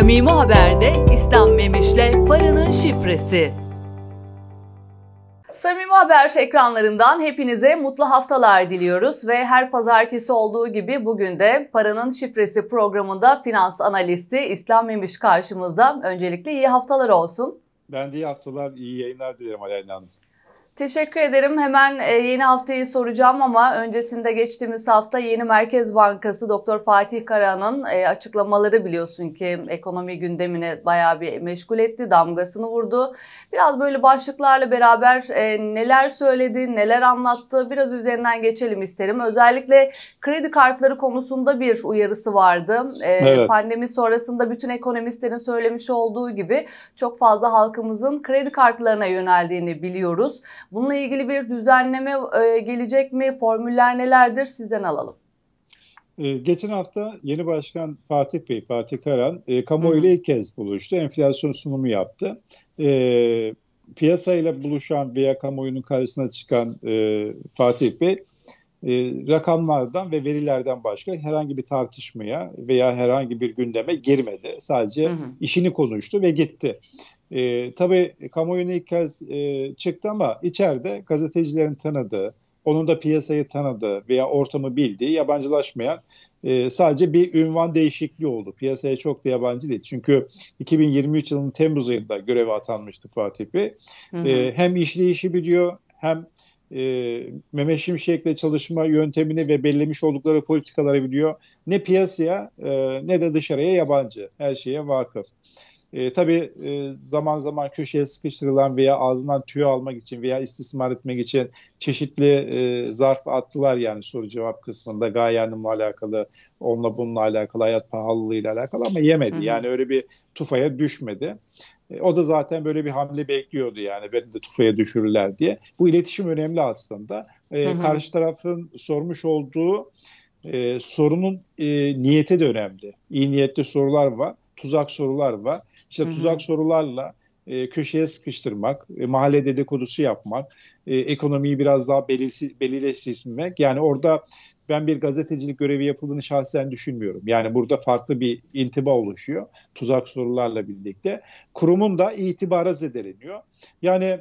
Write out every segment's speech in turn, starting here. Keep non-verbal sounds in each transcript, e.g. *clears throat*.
Samimi Haber'de İslam Memiş'le Paranın Şifresi. Samimi Haber ekranlarından hepinize mutlu haftalar diliyoruz ve her pazartesi olduğu gibi bugün de Paranın Şifresi programında finans analisti İslam Memiş karşımızda. Öncelikle iyi haftalar olsun. Ben de iyi haftalar, iyi yayınlar dilerim Aleyna Hanım. Teşekkür ederim. Hemen e, yeni haftayı soracağım ama öncesinde geçtiğimiz hafta yeni Merkez Bankası Doktor Fatih Karahan'ın e, açıklamaları biliyorsun ki ekonomi gündemine bayağı bir meşgul etti, damgasını vurdu. Biraz böyle başlıklarla beraber e, neler söyledi, neler anlattı biraz üzerinden geçelim isterim. Özellikle kredi kartları konusunda bir uyarısı vardı. Evet. Pandemi sonrasında bütün ekonomistlerin söylemiş olduğu gibi çok fazla halkımızın kredi kartlarına yöneldiğini biliyoruz. Bununla ilgili bir düzenleme e, gelecek mi? Formüller nelerdir? Sizden alalım. E, geçen hafta yeni başkan Fatih Bey, Fatih Karan, e, kamuoyuyla ilk kez buluştu. Enflasyon sunumu yaptı. E, piyasayla buluşan veya kamuoyunun karşısına çıkan e, Fatih Bey, e, rakamlardan ve verilerden başka herhangi bir tartışmaya veya herhangi bir gündeme girmedi. Sadece hı hı. işini konuştu ve gitti. E, tabii kamuoyuna ilk kez e, çıktı ama içeride gazetecilerin tanıdığı, onun da piyasayı tanıdığı veya ortamı bildiği yabancılaşmayan e, sadece bir ünvan değişikliği oldu. Piyasaya çok da yabancı değil. Çünkü 2023 yılının Temmuz ayında göreve atanmıştı Fatih Bey. Hı e, hı. E, hem işleyişi biliyor hem e, Mehmet Şimşek'le çalışma yöntemini ve bellemiş oldukları politikaları biliyor. Ne piyasaya e, ne de dışarıya yabancı. Her şeye vakıf. E, tabii e, zaman zaman köşeye sıkıştırılan veya ağzından tüy almak için veya istismar etmek için çeşitli e, zarf attılar yani soru cevap kısmında. Gaye alakalı, onunla bununla alakalı, hayat pahalılığıyla alakalı ama yemedi. Yani öyle bir tufaya düşmedi. E, o da zaten böyle bir hamle bekliyordu yani beni de tufaya düşürürler diye. Bu iletişim önemli aslında. E, hı hı. Karşı tarafın sormuş olduğu e, sorunun e, niyete de önemli. İyi niyetli sorular var, tuzak sorular var. İşte hı hı. tuzak sorularla e, köşeye sıkıştırmak, e, mahalle dedikodusu yapmak, e, ekonomiyi biraz daha belirleştirmek. Yani orada ben bir gazetecilik görevi yapıldığını şahsen düşünmüyorum. Yani burada farklı bir intiba oluşuyor tuzak sorularla birlikte. Kurumun da itibara zedeleniyor. Yani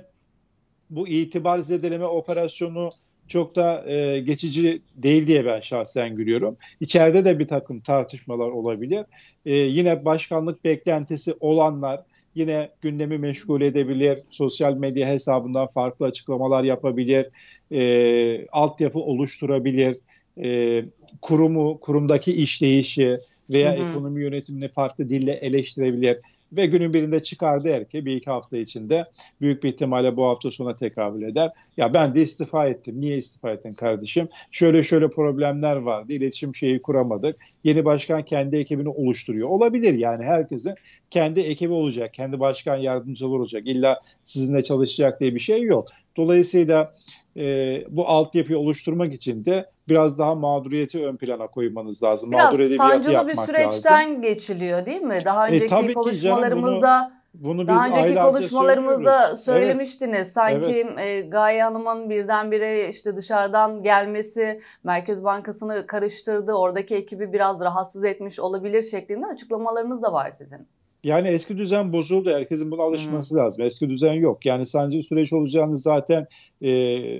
bu itibar zedeleme operasyonu çok da e, geçici değil diye ben şahsen görüyorum. İçeride de bir takım tartışmalar olabilir. E, yine başkanlık beklentisi olanlar yine gündemi meşgul edebilir, sosyal medya hesabından farklı açıklamalar yapabilir, e, altyapı oluşturabilir, e, kurumu, kurumdaki işleyişi veya hı hı. ekonomi yönetimini farklı dille eleştirebilir ve günün birinde çıkar der ki bir iki hafta içinde büyük bir ihtimalle bu hafta sonuna tekabül eder. Ya ben de istifa ettim. Niye istifa ettin kardeşim? Şöyle şöyle problemler vardı. İletişim şeyi kuramadık. Yeni başkan kendi ekibini oluşturuyor. Olabilir yani herkesin kendi ekibi olacak. Kendi başkan yardımcıları olacak. İlla sizinle çalışacak diye bir şey yok. Dolayısıyla e, bu altyapıyı oluşturmak için de biraz daha mağduriyeti ön plana koymanız lazım. Biraz sancılı bir süreçten lazım. geçiliyor değil mi? Daha e, önceki e, konuşmalarımızda bunu... Bunu Daha önceki konuşmalarımızda söylemiştiniz. Evet. Sanki evet. E, Gaye Hanım'ın birdenbire işte dışarıdan gelmesi Merkez Bankası'nı karıştırdı. Oradaki ekibi biraz rahatsız etmiş olabilir şeklinde açıklamalarınız da var sizin. Yani eski düzen bozuldu. Herkesin buna alışması hmm. lazım. Eski düzen yok. Yani sence süreç olacağını zaten e,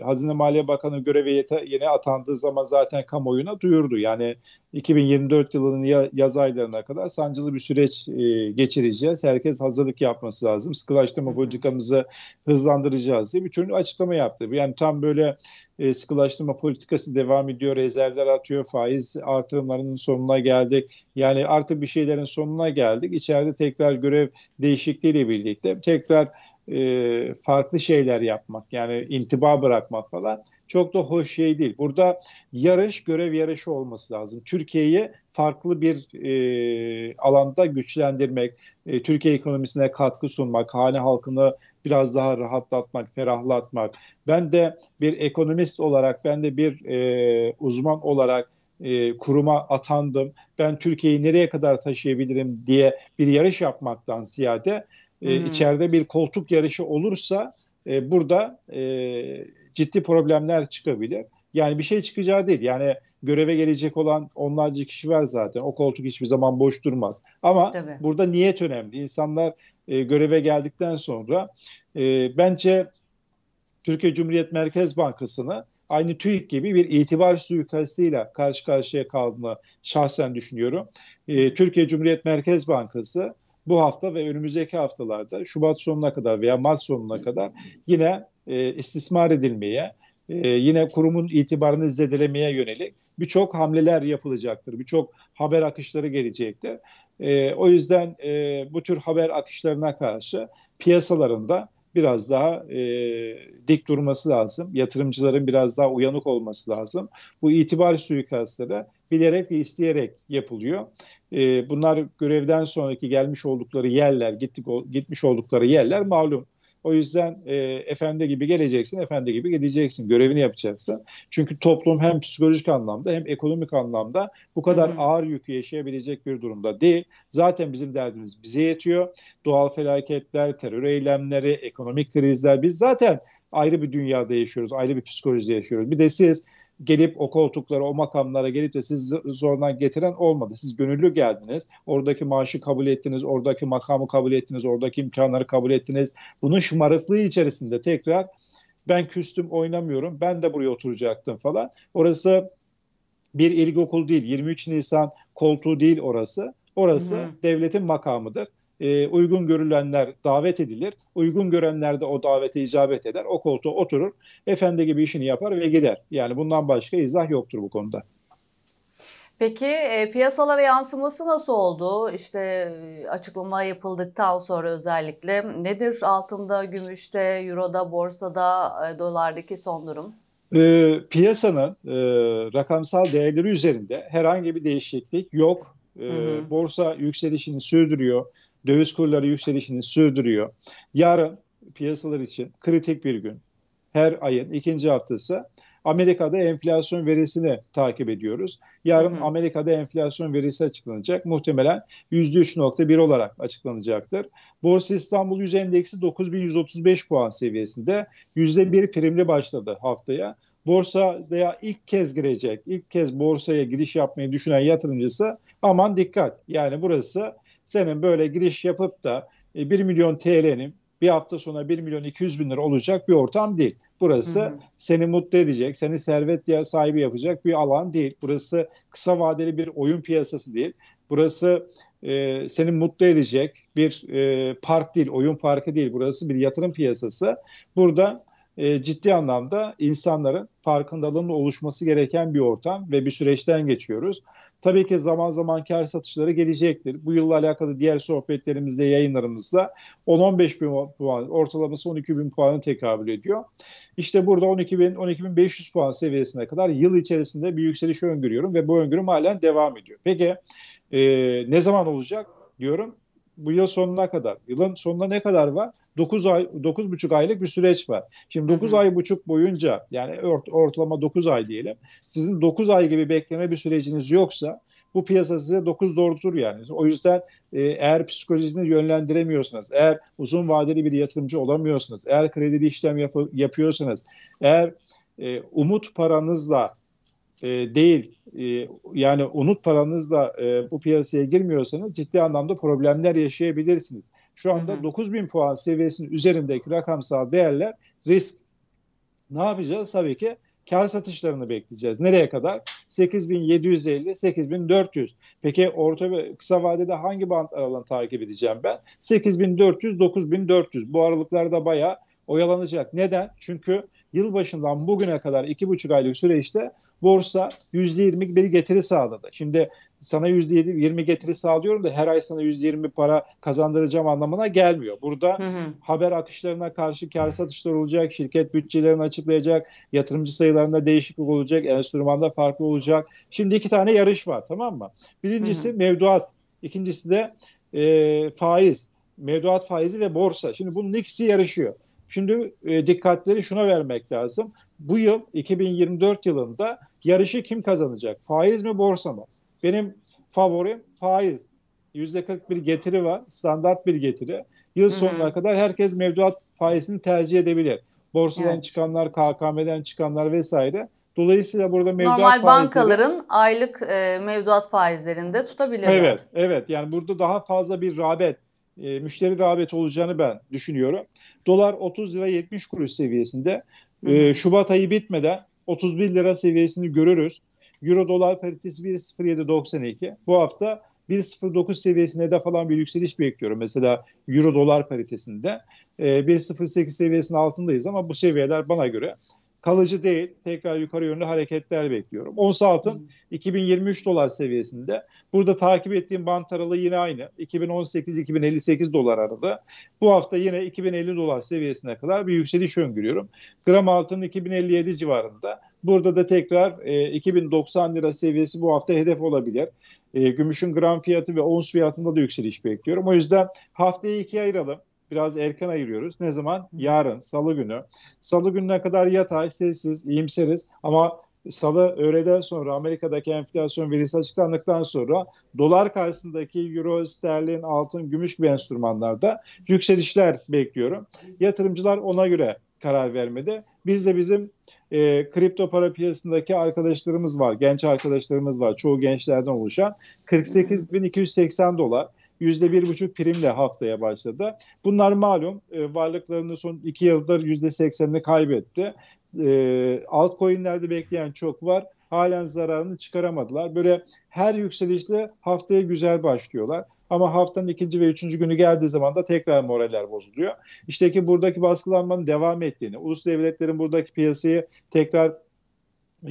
Hazine Maliye Bakanı göreve yeni atandığı zaman zaten kamuoyuna duyurdu. Yani 2024 yılının yaz aylarına kadar sancılı bir süreç e, geçireceğiz. Herkes hazırlık yapması lazım. Sıkılaştırma politikamızı hızlandıracağız diye bir türlü açıklama yaptı. Yani tam böyle e, sıkılaştırma politikası devam ediyor, rezervler atıyor, faiz artırımlarının sonuna geldik. Yani artık bir şeylerin sonuna geldik. İçeride tekrar görev değişikliğiyle birlikte tekrar e, farklı şeyler yapmak yani intiba bırakmak falan çok da hoş şey değil. Burada yarış görev yarışı olması lazım. Türkiye'yi farklı bir e, alanda güçlendirmek, e, Türkiye ekonomisine katkı sunmak, hane halkını biraz daha rahatlatmak, ferahlatmak. Ben de bir ekonomist olarak, ben de bir e, uzman olarak e, kuruma atandım. Ben Türkiye'yi nereye kadar taşıyabilirim diye bir yarış yapmaktan ziyade e, içeride bir koltuk yarışı olursa e, burada e, ciddi problemler çıkabilir. Yani bir şey çıkacağı değil. Yani göreve gelecek olan onlarca kişi var zaten. O koltuk hiçbir zaman boş durmaz. Ama Tabii. burada niyet önemli. İnsanlar e, göreve geldikten sonra e, bence Türkiye Cumhuriyet Merkez Bankası'nı aynı TÜİK gibi bir itibar suikastıyla karşı karşıya kaldığını şahsen düşünüyorum. E, Türkiye Cumhuriyet Merkez Bankası bu hafta ve önümüzdeki haftalarda Şubat sonuna kadar veya Mart sonuna kadar yine e, istismar edilmeye, e, yine kurumun itibarını zedelemeye yönelik birçok hamleler yapılacaktır. Birçok haber akışları gelecektir. E, o yüzden e, bu tür haber akışlarına karşı piyasalarında biraz daha e, dik durması lazım. Yatırımcıların biraz daha uyanık olması lazım. Bu itibar suikastları bilerek ve isteyerek yapılıyor. E, bunlar görevden sonraki gelmiş oldukları yerler, gittik, gitmiş oldukları yerler malum o yüzden e, efendi gibi geleceksin, efendi gibi gideceksin, görevini yapacaksın. Çünkü toplum hem psikolojik anlamda hem ekonomik anlamda bu kadar Hı-hı. ağır yükü yaşayabilecek bir durumda değil. Zaten bizim derdimiz bize yetiyor. Doğal felaketler, terör eylemleri, ekonomik krizler. Biz zaten ayrı bir dünyada yaşıyoruz, ayrı bir psikolojide yaşıyoruz. Bir de siz gelip o koltuklara, o makamlara gelip de siz zordan getiren olmadı. Siz gönüllü geldiniz. Oradaki maaşı kabul ettiniz, oradaki makamı kabul ettiniz, oradaki imkanları kabul ettiniz. Bunun şımarıklığı içerisinde tekrar ben küstüm oynamıyorum, ben de buraya oturacaktım falan. Orası bir ilkokul değil, 23 Nisan koltuğu değil orası. Orası Hı-hı. devletin makamıdır e, uygun görülenler davet edilir. Uygun görenler de o davete icabet eder. O koltuğa oturur. Efendi gibi işini yapar ve gider. Yani bundan başka izah yoktur bu konuda. Peki e, piyasalara yansıması nasıl oldu? İşte e, açıklama yapıldıktan sonra özellikle nedir altında, gümüşte, euroda, borsada, e, dolardaki son durum? E, piyasanın e, rakamsal değerleri üzerinde herhangi bir değişiklik yok. E, hı hı. Borsa yükselişini sürdürüyor döviz kurları yükselişini sürdürüyor. Yarın piyasalar için kritik bir gün. Her ayın ikinci haftası Amerika'da enflasyon verisini takip ediyoruz. Yarın hı hı. Amerika'da enflasyon verisi açıklanacak. Muhtemelen %3.1 olarak açıklanacaktır. Borsa İstanbul Yüz Endeksi 9135 puan seviyesinde %1 primli başladı haftaya. Borsaya ilk kez girecek, ilk kez borsaya giriş yapmayı düşünen yatırımcısı aman dikkat. Yani burası senin böyle giriş yapıp da 1 e, milyon TL'nin bir hafta sonra 1 milyon 200 bin lira olacak bir ortam değil. Burası hı hı. seni mutlu edecek, seni servet sahibi yapacak bir alan değil. Burası kısa vadeli bir oyun piyasası değil. Burası e, seni mutlu edecek bir e, park değil, oyun parkı değil. Burası bir yatırım piyasası. Burada e, ciddi anlamda insanların farkındalığının oluşması gereken bir ortam ve bir süreçten geçiyoruz. Tabii ki zaman zaman kar satışları gelecektir. Bu yılla alakalı diğer sohbetlerimizde, yayınlarımızda 10-15 bin puan, ortalaması 12 bin puanı tekabül ediyor. İşte burada 12 bin, 12 bin 500 puan seviyesine kadar yıl içerisinde bir yükseliş öngörüyorum ve bu öngörüm halen devam ediyor. Peki e, ne zaman olacak diyorum. Bu yıl sonuna kadar. Yılın sonuna ne kadar var? 9 ay 9,5 aylık bir süreç var. Şimdi 9 ay buçuk boyunca yani ort, ortalama 9 ay diyelim. Sizin 9 ay gibi bekleme bir süreciniz yoksa bu piyasa size 9 doğrultur yani. O yüzden e, eğer psikolojisini yönlendiremiyorsanız, eğer uzun vadeli bir yatırımcı olamıyorsunuz, eğer kredili işlem yap yapıyorsanız, eğer e, umut paranızla e, değil e, yani unut paranızla e, bu piyasaya girmiyorsanız ciddi anlamda problemler yaşayabilirsiniz. Şu anda hı hı. 9000 puan seviyesinin üzerindeki rakamsal değerler risk. Ne yapacağız? Tabii ki kar satışlarını bekleyeceğiz. Nereye kadar? 8750, 8400. Peki orta ve kısa vadede hangi band aralığını takip edeceğim ben? 8400, 9400. Bu aralıklarda bayağı oyalanacak. Neden? Çünkü yılbaşından bugüne kadar 2,5 aylık süreçte borsa %21 getiri sağladı. Şimdi sana %20 getiri sağlıyorum da her ay sana %20 para kazandıracağım anlamına gelmiyor. Burada hı hı. haber akışlarına karşı kar satışlar olacak, şirket bütçelerini açıklayacak, yatırımcı sayılarında değişiklik olacak, enstrümanda farklı olacak. Şimdi iki tane yarış var tamam mı? Birincisi hı hı. mevduat, ikincisi de e, faiz. Mevduat faizi ve borsa. Şimdi bunun ikisi yarışıyor. Şimdi e, dikkatleri şuna vermek lazım. Bu yıl 2024 yılında yarışı kim kazanacak? Faiz mi borsa mı? Benim favorim faiz. yüzde %41 getiri var. Standart bir getiri. Yıl sonuna Hı-hı. kadar herkes mevduat faizini tercih edebilir. Borsadan evet. çıkanlar, KKM'den çıkanlar vesaire. Dolayısıyla burada mevduat Normal faizleri... bankaların aylık e, mevduat faizlerinde tutabilirler. Evet, evet. Yani burada daha fazla bir rağbet, e, müşteri rağbeti olacağını ben düşünüyorum. Dolar 30 lira 70 kuruş seviyesinde. E, Şubat ayı bitmeden 31 lira seviyesini görürüz. Euro dolar paritesi 1.0792. Bu hafta 1.09 seviyesine de falan bir yükseliş bekliyorum. Mesela euro dolar paritesinde 1.08 ee, seviyesinin altındayız ama bu seviyeler bana göre kalıcı değil. Tekrar yukarı yönlü hareketler bekliyorum. Ons altın 2023 hmm. dolar seviyesinde. Burada takip ettiğim bant aralığı yine aynı. 2018-2058 dolar aralığı. Bu hafta yine 2050 dolar seviyesine kadar bir yükseliş öngörüyorum. Gram altın 2057 civarında. Burada da tekrar e, 2090 lira seviyesi bu hafta hedef olabilir. E, gümüşün gram fiyatı ve ons fiyatında da yükseliş bekliyorum. O yüzden haftayı ikiye ayıralım biraz erken ayırıyoruz. Ne zaman? Yarın, salı günü. Salı gününe kadar yatay, sessiz, iyimseriz ama salı öğleden sonra Amerika'daki enflasyon verisi açıklandıktan sonra dolar karşısındaki euro, sterlin, altın, gümüş gibi enstrümanlarda yükselişler bekliyorum. Yatırımcılar ona göre karar vermedi. Biz de bizim e, kripto para piyasındaki arkadaşlarımız var, genç arkadaşlarımız var, çoğu gençlerden oluşan 48.280 dolar. Yüzde bir buçuk primle haftaya başladı. Bunlar malum e, varlıklarını son iki yıldır yüzde %80'ini kaybetti. E, altcoin'lerde bekleyen çok var. Halen zararını çıkaramadılar. Böyle her yükselişle haftaya güzel başlıyorlar. Ama haftanın ikinci ve üçüncü günü geldiği zaman da tekrar moraller bozuluyor. İşte ki buradaki baskılanmanın devam ettiğini, ulus devletlerin buradaki piyasayı tekrar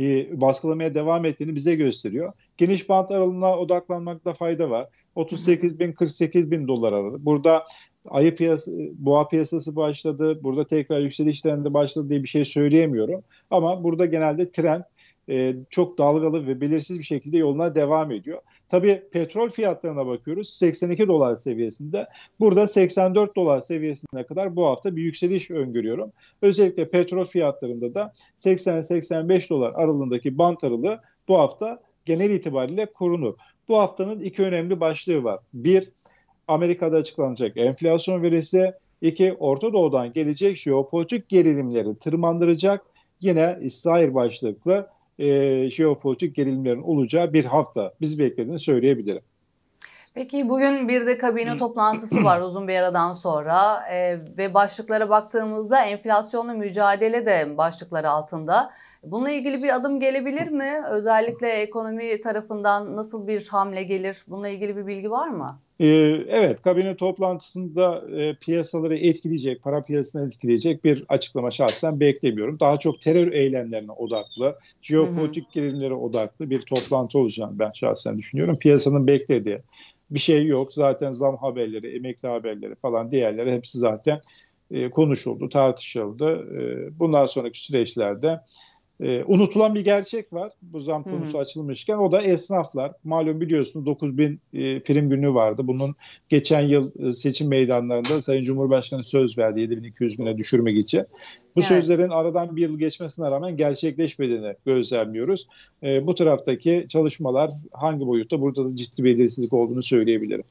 e, baskılamaya devam ettiğini bize gösteriyor. Geniş bant aralığına odaklanmakta fayda var. 38 bin 48 bin dolar aralığı. Burada ayı piyasa, boğa piyasası başladı. Burada tekrar yükseliş trendi başladı diye bir şey söyleyemiyorum. Ama burada genelde trend e, çok dalgalı ve belirsiz bir şekilde yoluna devam ediyor. Tabii petrol fiyatlarına bakıyoruz. 82 dolar seviyesinde. Burada 84 dolar seviyesine kadar bu hafta bir yükseliş öngörüyorum. Özellikle petrol fiyatlarında da 80-85 dolar aralığındaki bant aralığı bu hafta genel itibariyle korunur. Bu haftanın iki önemli başlığı var. Bir, Amerika'da açıklanacak enflasyon verisi. İki Orta Doğu'dan gelecek jeopolitik gerilimleri tırmandıracak yine İsrail başlıklı e, jeopolitik gerilimlerin olacağı bir hafta bizi beklediğini söyleyebilirim. Peki bugün bir de kabine toplantısı var *clears throat* uzun bir aradan sonra e, ve başlıklara baktığımızda enflasyonla mücadele de başlıkları altında. Bununla ilgili bir adım gelebilir mi? Özellikle ekonomi tarafından nasıl bir hamle gelir? Bununla ilgili bir bilgi var mı? Ee, evet, kabine toplantısında e, piyasaları etkileyecek, para piyasasını etkileyecek bir açıklama şahsen beklemiyorum. Daha çok terör eylemlerine odaklı, jeopolitik gerilimlere odaklı bir toplantı olacağını ben şahsen düşünüyorum. Piyasanın beklediği bir şey yok. Zaten zam haberleri, emekli haberleri falan diğerleri hepsi zaten e, konuşuldu, tartışıldı. E, bundan sonraki süreçlerde e, unutulan bir gerçek var bu zam konusu hı açılmışken o da esnaflar. Malum biliyorsunuz 9 bin e, prim günü vardı. Bunun geçen yıl e, seçim meydanlarında Sayın Cumhurbaşkanı söz verdi 7200 güne düşürmek için. Bu evet. sözlerin aradan bir yıl geçmesine rağmen gerçekleşmediğini gözlemliyoruz. E, bu taraftaki çalışmalar hangi boyutta burada da ciddi belirsizlik olduğunu söyleyebilirim.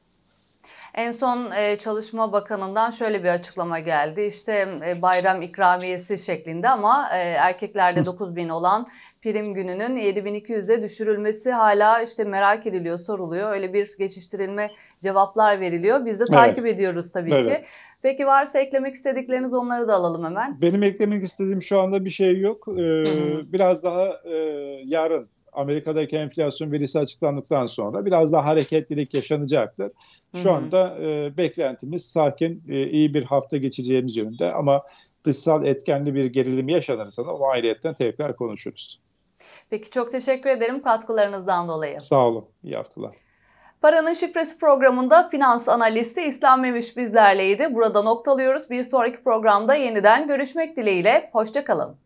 En son e, Çalışma Bakanı'ndan şöyle bir açıklama geldi. İşte e, bayram ikramiyesi şeklinde ama e, erkeklerde 9 bin olan prim gününün 7200'e düşürülmesi hala işte merak ediliyor, soruluyor. Öyle bir geçiştirilme cevaplar veriliyor. Biz de takip evet. ediyoruz tabii evet. ki. Peki varsa eklemek istedikleriniz onları da alalım hemen. Benim eklemek istediğim şu anda bir şey yok. Ee, biraz daha e, yarın Amerika'daki enflasyon verisi açıklandıktan sonra biraz daha hareketlilik yaşanacaktır. Şu hı hı. anda e, beklentimiz sakin, e, iyi bir hafta geçeceğimiz yönünde ama dışsal etkenli bir gerilim yaşanırsa da o ayrıyetten tekrar konuşuruz. Peki çok teşekkür ederim katkılarınızdan dolayı. Sağ olun, iyi haftalar. Paranın Şifresi programında finans analisti İslam Memiş bizlerleydi. Burada noktalıyoruz. Bir sonraki programda yeniden görüşmek dileğiyle. Hoşçakalın.